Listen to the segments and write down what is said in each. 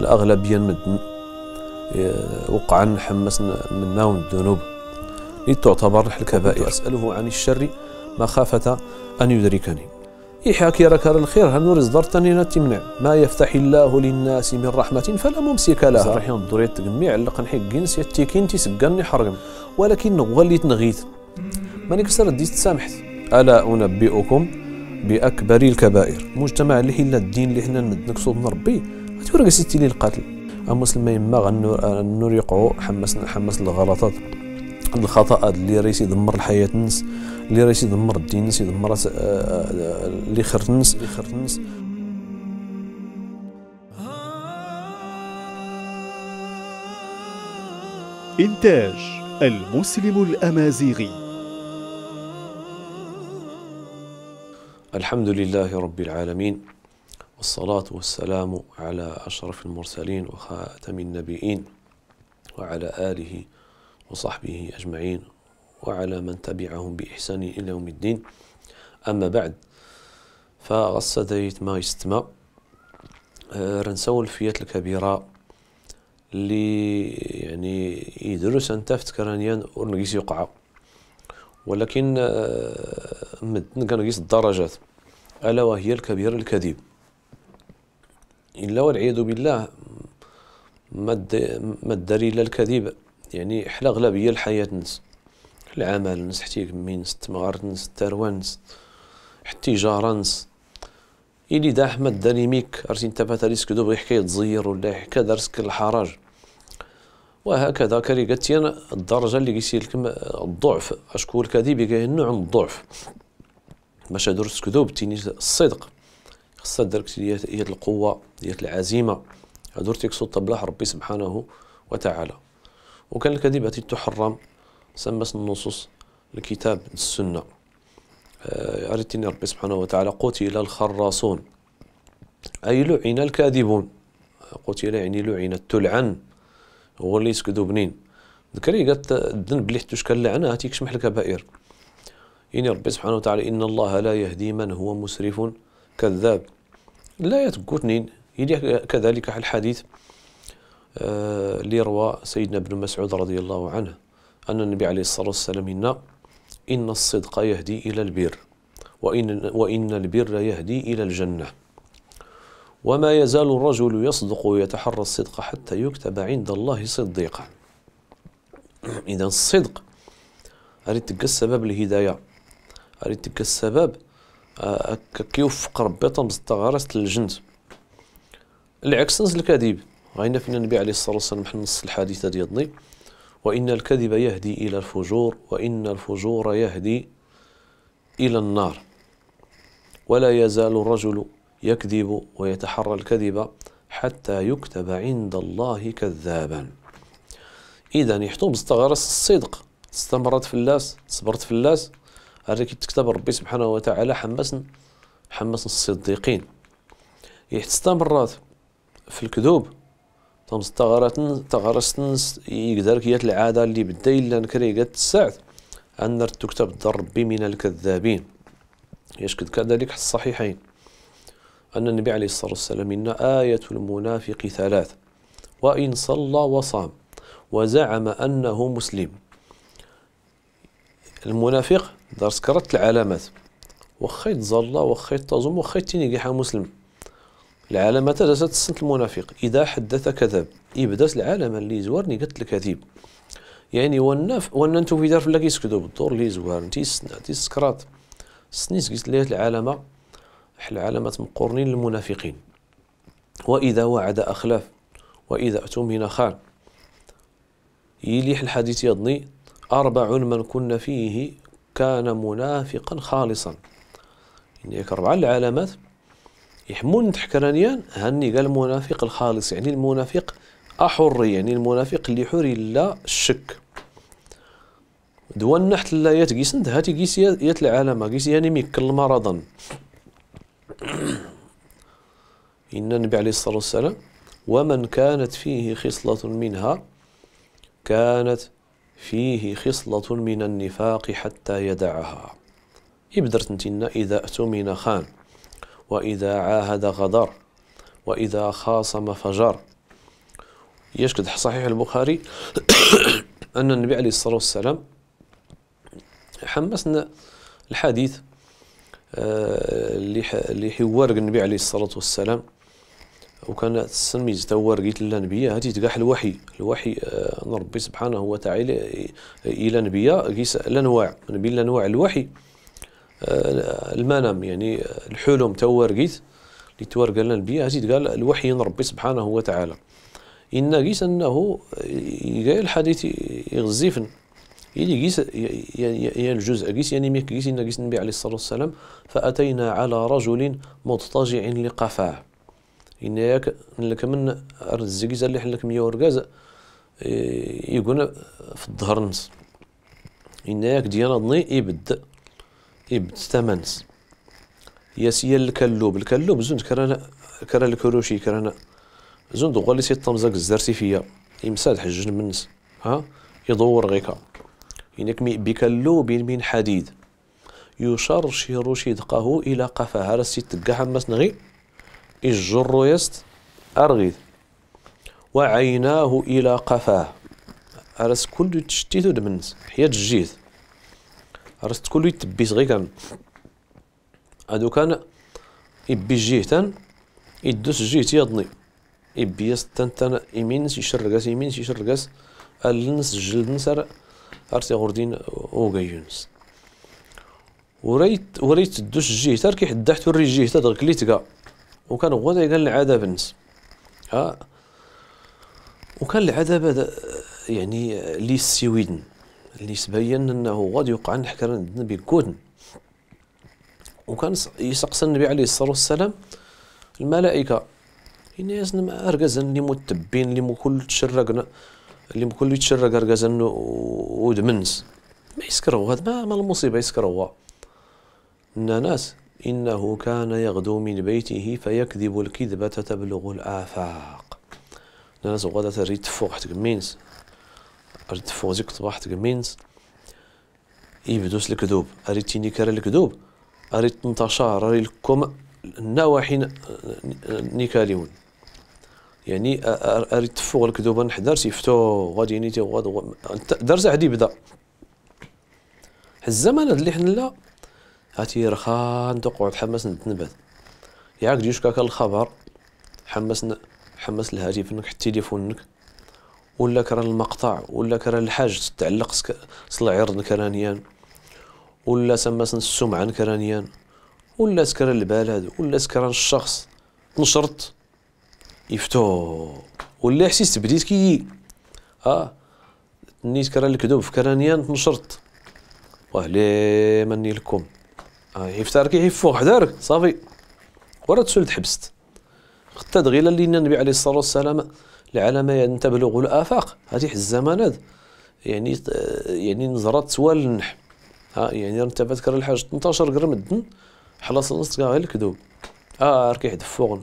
الأغلبية من وقعا نحمس منا ومن الذنوب إذ تعتبر الكبائر أسأله عن الشر مخافة أن يدركني يحاكي راك الخير هل نور إصدرتني تمنع ما يفتح الله للناس من رحمة فلا ممسك لها صراحة الدورية تجميع لقن جنس سيتيكين تسقني حرقم ولكن غليت نغيت ماني كسر ديت سامحت ألا أنبئكم بأكبر الكبائر مجتمع اللي هي الدين اللي حنا نمد نكسو ربي تورق ستي لي القتل المسلم يما غنور النور يقعو حمس حمس الغلطات الخطأ اللي ريسي يدمر الحياة الناس اللي ريسي يدمر الدين الناس يدمر آه، آه، اللي خرت الناس اللي خرت الناس إنتاج المسلم الأمازيغي الحمد لله رب العالمين والصلاة والسلام على أشرف المرسلين وخاتم النبيين وعلى آله وصحبه أجمعين وعلى من تبعهم بإحسان إلى يوم الدين أما بعد فغصة ديت ما يستمع آه، رنسول الفيات الكبيرة اللي يعني يدرس أن تفت كرانيان ورنقيس يقع ولكن آه، مدن كنقيس الدرجات ألا وهي الكبيرة الكذب إلا والعياذ بالله ما الدار إلا الكذب يعني حنا أغلبية الحياة نس العمل نس حتى من نس التمغرت نس التروان نس التجارة نس إلي دا أحمد داني ميك أرسي انت باتاليس كدو بغي حكاية تزير ولا حكا دارسك الحرج وهكذا كري انا الدرجة اللي قيسي لكم الضعف أشكو الكذب كاين نوع من الضعف باش هادو كذوب تيني الصدق خاصها الدركتيات هي القوه هي العزيمه هادو تيكسو طبلاح ربي سبحانه وتعالى وكان الكذب هاتي تحرم سمس النصوص الكتاب السنه أردتني آه، ربي سبحانه وتعالى قتل الخراصون أي لعن الكاذبون قتل يعني لعن تلعن هو اللي يسكدو بنين ذكري قالت الذنب اللي حتوش كان لعنه تيكشمح الكبائر يعني ربي سبحانه وتعالى إن الله لا يهدي من هو مسرف كذاب لا يتقوتنين يدي كذلك الحديث آه، اللي روى سيدنا ابن مسعود رضي الله عنه أن النبي عليه الصلاة والسلام إن إن الصدق يهدي إلى البر وإن, وإن البر يهدي إلى الجنة وما يزال الرجل يصدق ويتحرى الصدق حتى يكتب عند الله صديقا إذا الصدق أريد تلك السبب الهداية أريد تلك السبب كيوفق ربي تنبسط غارس الجند العكس نزل الكذب غاينا فينا النبي عليه الصلاه والسلام حنا نص الحادثه ديالني وان الكذب يهدي الى الفجور وان الفجور يهدي الى النار ولا يزال الرجل يكذب ويتحرى الكذب حتى يكتب عند الله كذابا اذا يحتوم استغرس الصدق استمرت في اللاس صبرت في اللاس هذيك كتاب ربي سبحانه وتعالى حمسن حمسن الصديقين مرات في الكذوب تمس تغارتن تغرس يقدر كيات العادة اللي بدا إلا نكري قد الساعد أن تكتب ضرب ربي من الكذابين يشكد كذلك الصحيحين أن النبي عليه الصلاة والسلام إن آية المنافق ثلاث وإن صلى وصام وزعم أنه مسلم المنافق دار سكرت العلامات واخا يتزلى واخا يتظلم واخا يتيني كيحا مسلم العلامات جسد السنت المنافق إذا حدث كذب يبدأ العلامة اللي زوارني قلت الكذب يعني والناف وانا انتو في دار فلا كيسكدو بالدور اللي زوار انتي سنة انتي سكرات سنيس قلت ليه العلامة حل علامة مقورنين للمنافقين وإذا وعد أخلاف وإذا أتمن خان يليح الحديث يضني أربع من كنا فيه كان منافقا خالصا يعني أربعة العلامات يحمون تحكرانيان هني قال المنافق الخالص يعني المنافق أحري يعني المنافق اللي حر لا الشك دوان نحت لا يتقيسند هاتي قيس يت العلامة قيس يعني ميك مرضا إن النبي عليه الصلاة والسلام ومن كانت فيه خصلة منها كانت فيه خصلة من النفاق حتى يدعها إبدرت تنتين إذا أتمن خان وإذا عاهد غدر وإذا خاصم فجر يشكد صحيح البخاري أن النبي عليه الصلاة والسلام حمسنا الحديث اللي آه، حوارق النبي عليه الصلاة والسلام وكان السميز تا قلت لها نبيا هاتي تقاح الوحي الوحي آه ربي سبحانه وتعالى آه، الى نبيا قيس الانواع نبي الانواع الوحي آه، المنام يعني آه، الحلم تور هو اللي تور قال الانبياء هاتي تقال الوحي ربي سبحانه وتعالى إن قيس أنه قال الحديث يغزفن يلي يعني قيس يعني الجزء قيس يعني ميك قيس إن قيس النبي عليه الصلاة والسلام فأتينا على رجل مضطجع لقفاه إنك لك من الزيك اللي حلك مية ورقاز يقول في الظهر نص إنك ديانا ضني يبد يبد يا ياسيا الكلوب الكلوب زند كرانا كرا الكروشي كرانا زند لي سي طمزك الزرسي فيا يمساد حجن منس ها يدور غيكا إنك بكلوب من حديد يشرشر شدقه إلى قفاها رسي تقاها مسنغي اجر يست أرغيد وعيناه إلى قفاه أرس كل تشتيت دمنس حياه تجيت أرس كل يتبيس غي كان هادو كان يبي جيهتان يدوس جيهت يضني يبي يستان تان يمينس يشرقاس يمينس يشرقاس ألنس الجلد نسر ارسي غردين اوغيونس وريت وريت دوش جيه كي حدحت وري جيهتار لي كليتكا وكنبغي تيقال لي عذاب النس ها وكان العذاب هذا يعني لي السويدن اللي تبين انه غادي يوقع نحكر النبي كودن وكان يسقس النبي عليه الصلاه والسلام الملائكه الناس ارغزن اللي متبين اللي مكل تشرقنا اللي مكل يتشرق ارغزن ودمنس ما يسكروا هذا ما, ما المصيبه يسكروا ناس إنه كان يغدو من بيته فيكذب الكذبة تبلغ الآفاق ناس غدا تريد تفوق حتى كمينس أريد تفوق زيك طبع حتى كمينس يبدوس الكذوب أريد تيني كار الكذوب أريد تنتشار أريد لكم النواحي نيكاليون يعني أريد تفوق الكذوب نحضر سيفتو غادي نيتي غادي درزا عاد بدا الزمن اللي حنا لا هاتي رخان تقعد حماس نتنبذ يعاك كاك الخبر حماس حماس الهاتف انك حتى تليفونك ولا كرا المقطع ولا كرا الحاج تعلق عرض كرانيان ولا سماس السمعة كرانيان ولا سكر البلد ولا سكر الشخص نشرت يفتو ولا حسيت بديت كي اه نيت كرا الكذوب في كرانيان تنشرت واه مني لكم آه، يفترك يحفو حدارك صافي ورا تسول تحبست خطا دغيلا اللي النبي عليه الصلاه والسلام لعلم تبلغ الافاق هذه الزمانات يعني آه، يعني نزرات سوال النح ها يعني انت تذكر الحاج 18 قرم الدن حلاص النص كاع غير الكذوب اه ركيح دفوغن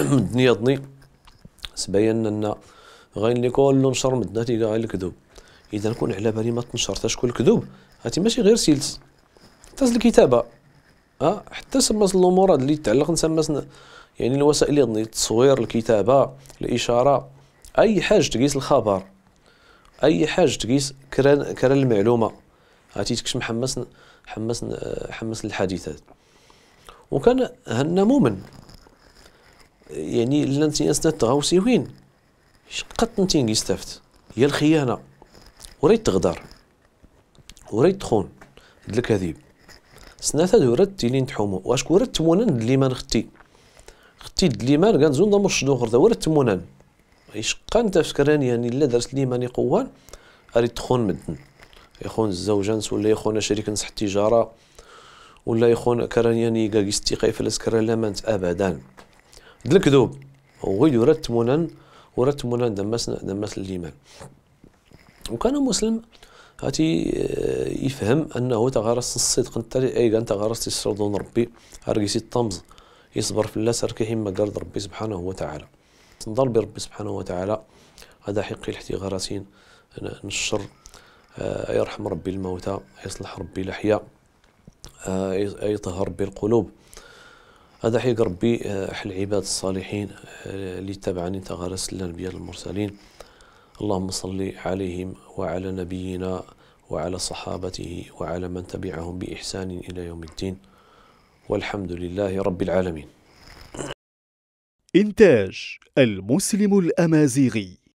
الدنيا ضني سبين ان غاين لي كل نشر مدنا تيكا غير الكذوب اذا كون على بالي ما تنشر شكون الكذوب هاتي ماشي غير سيلس حتى الكتابه أه؟ حتى سماس الامور اللي تتعلق تماس يعني الوسائل اللي التصوير الكتابه الاشاره اي حاجه تقيس الخبر اي حاجه تقيس كران كران المعلومه هاتي تكشم حمس حمس حمس الحادثات وكان هنا مؤمن يعني لان اسنا تغاوسي وين شقت نقيس استفت هي الخيانه وريت تغدر وريت تخون الكذب سناتا دورات تيلين تحومو واش كورت تمونان دليمان ختي ختي دليمان زون ضمر الشدوغر ذا ورد تمونان نتا فكراني يعني لا درت ليماني قوان اريد تخون مدن يخون الزوجانس ولا يخون شريك نصح التجاره ولا يخون كران يعني كاكيستي فلس كران لا مانت ابدا دلكذوب وغيد ورت تمونان ورد تمونان دمسنا دمس الليمان وكان مسلم غادي آه، يفهم انه تغرس الصدق نتا اي انت غرست يسردون ربي ارقيسي الطمز يصبر في الله سركي ما قرد ربي سبحانه وتعالى نضل بربي سبحانه وتعالى هذا حقي الاحتغارسين نشر آه، يرحم ربي الموتى يصلح ربي الأحياء آه، يطهر ربي القلوب هذا حق ربي حل عباد الصالحين اللي تبعني تغارس الأنبياء المرسلين اللهم صل عليهم وعلى نبينا وعلى صحابته وعلى من تبعهم بإحسان إلى يوم الدين والحمد لله رب العالمين إنتاج المسلم الأمازيغي